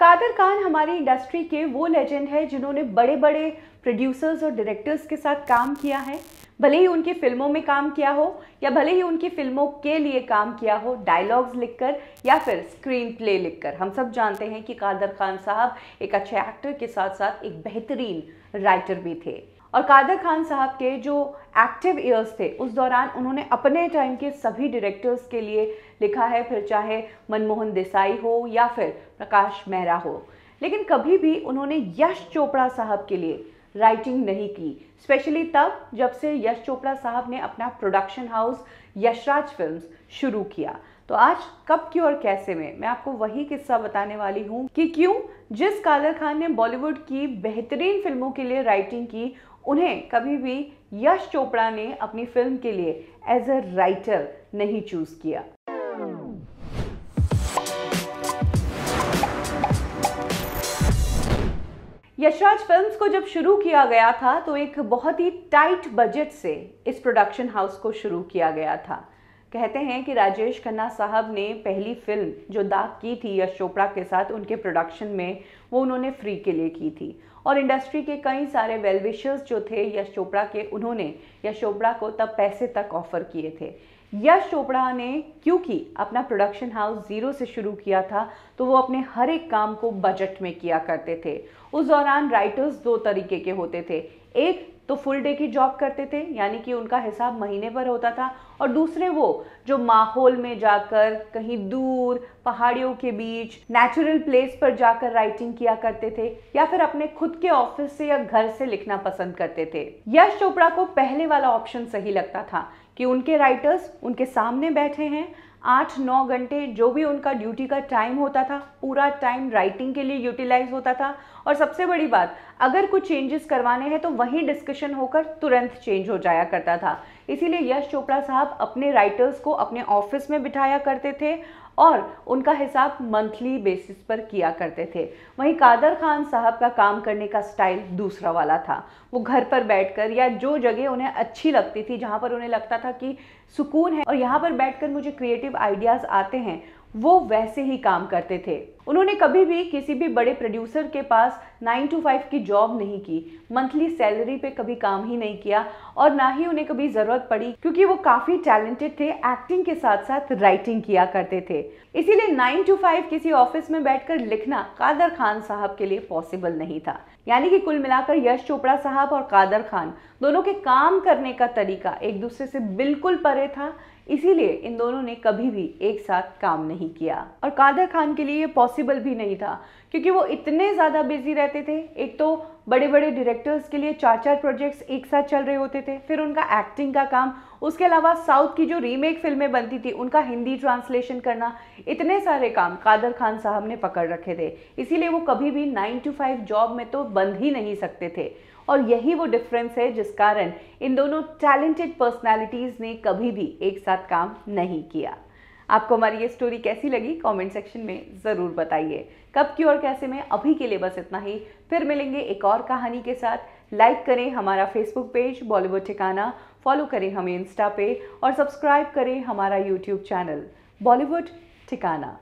कादर खान हमारी इंडस्ट्री के वो लेजेंड है जिन्होंने बड़े बड़े प्रोड्यूसर्स और डायरेक्टर्स के साथ काम किया है भले ही उनकी फिल्मों में काम किया हो या भले ही उनकी फिल्मों के लिए काम किया हो डायलॉग्स लिखकर या फिर स्क्रीन प्ले लिखकर हम सब जानते हैं कि कादर खान साहब एक अच्छे एक्टर के साथ साथ एक बेहतरीन राइटर भी थे और कादर खान साहब के जो एक्टिव ईयर्स थे उस दौरान उन्होंने अपने टाइम के सभी डायरेक्टर्स के लिए लिखा है फिर चाहे मनमोहन देसाई हो या फिर प्रकाश मेहरा हो लेकिन कभी भी उन्होंने यश चोपड़ा साहब के लिए राइटिंग नहीं की स्पेशली तब जब से यश चोपड़ा साहब ने अपना प्रोडक्शन हाउस यशराज फिल्म शुरू किया तो आज कब की और कैसे में मैं आपको वही किस्सा बताने वाली हूँ कि क्यों जिस कादर खान ने बॉलीवुड की बेहतरीन फिल्मों के लिए राइटिंग की उन्हें कभी भी यश चोपड़ा ने अपनी फिल्म के लिए एज अ राइटर नहीं चूज़ किया यशराज फिल्म्स को जब शुरू किया गया था तो एक बहुत ही टाइट बजट से इस प्रोडक्शन हाउस को शुरू किया गया था कहते हैं कि राजेश खन्ना साहब ने पहली फिल्म जो दाग की थी यश चोपड़ा के साथ उनके प्रोडक्शन में वो उन्होंने फ्री के लिए की थी और इंडस्ट्री के कई सारे वेलविशर्स जो थे यश चोपड़ा के उन्होंने यश चोपड़ा को तब पैसे तक ऑफ़र किए थे यश चोपड़ा ने क्योंकि अपना प्रोडक्शन हाउस ज़ीरो से शुरू किया था तो वो अपने हर एक काम को बजट में किया करते थे उस दौरान राइटर्स दो तरीके के होते थे एक तो फुल डे की जॉब करते थे यानी कि उनका हिसाब महीने पर होता था और दूसरे वो जो माहौल में जाकर कहीं दूर पहाड़ियों के बीच नेचुरल प्लेस पर जाकर राइटिंग किया करते थे या फिर अपने खुद के ऑफिस से या घर से लिखना पसंद करते थे यश चोपड़ा को पहले वाला ऑप्शन सही लगता था कि उनके राइटर्स उनके सामने बैठे हैं आठ नौ घंटे जो भी उनका ड्यूटी का टाइम होता था पूरा टाइम राइटिंग के लिए यूटिलाइज होता था और सबसे बड़ी बात अगर कुछ चेंजेस करवाने हैं तो वहीं डिस्कशन होकर तुरंत चेंज हो जाया करता था इसीलिए यश चोपड़ा साहब अपने राइटर्स को अपने ऑफिस में बिठाया करते थे और उनका हिसाब मंथली बेसिस पर किया करते थे वहीं कादर खान साहब का काम करने का स्टाइल दूसरा वाला था वो घर पर बैठकर या जो जगह उन्हें अच्छी लगती थी जहाँ पर उन्हें लगता था कि सुकून है और यहाँ पर बैठकर मुझे क्रिएटिव आइडियाज़ आते हैं वो वैसे ही काम करते थे उन्होंने कभी भी किसी भी बड़े प्रोड्यूसर के पास नाइन टू फाइव की जॉब नहीं की मंथली सैलरी पे कभी काम ही नहीं किया और ना ही उन्हें कभी ज़रूरत पड़ी क्योंकि वो काफ़ी टैलेंटेड थे एक्टिंग के साथ साथ राइटिंग किया करते थे इसीलिए नाइन टू फाइव किसी ऑफिस में बैठकर लिखना कादर खान साहब के लिए पॉसिबल नहीं था यानी कि कुल मिलाकर यश चोपड़ा साहब और कादर खान दोनों के काम करने का तरीका एक दूसरे से बिल्कुल परे था इसीलिए इन दोनों ने कभी भी एक साथ काम नहीं किया और कादर खान के लिए ये पॉसिबल भी नहीं था क्योंकि वो इतने ज़्यादा बिजी रहते थे एक तो बड़े बड़े डायरेक्टर्स के लिए चार चार प्रोजेक्ट्स एक साथ चल रहे होते थे फिर उनका एक्टिंग का काम उसके अलावा साउथ की जो रीमेक फिल्में बनती थी उनका हिंदी ट्रांसलेशन करना इतने सारे काम कादर खान साहब ने पकड़ रखे थे इसीलिए वो कभी भी नाइन टू फाइव जॉब में तो बंद ही नहीं सकते थे और यही वो डिफरेंस है जिस कारण इन दोनों टैलेंटेड पर्सनालिटीज़ ने कभी भी एक साथ काम नहीं किया आपको हमारी ये स्टोरी कैसी लगी कमेंट सेक्शन में ज़रूर बताइए कब की और कैसे में अभी के लिए बस इतना ही फिर मिलेंगे एक और कहानी के साथ लाइक करें हमारा फेसबुक पेज बॉलीवुड ठिकाना फॉलो करें हमें इंस्टा पे और सब्सक्राइब करें हमारा यूट्यूब चैनल बॉलीवुड ठिकाना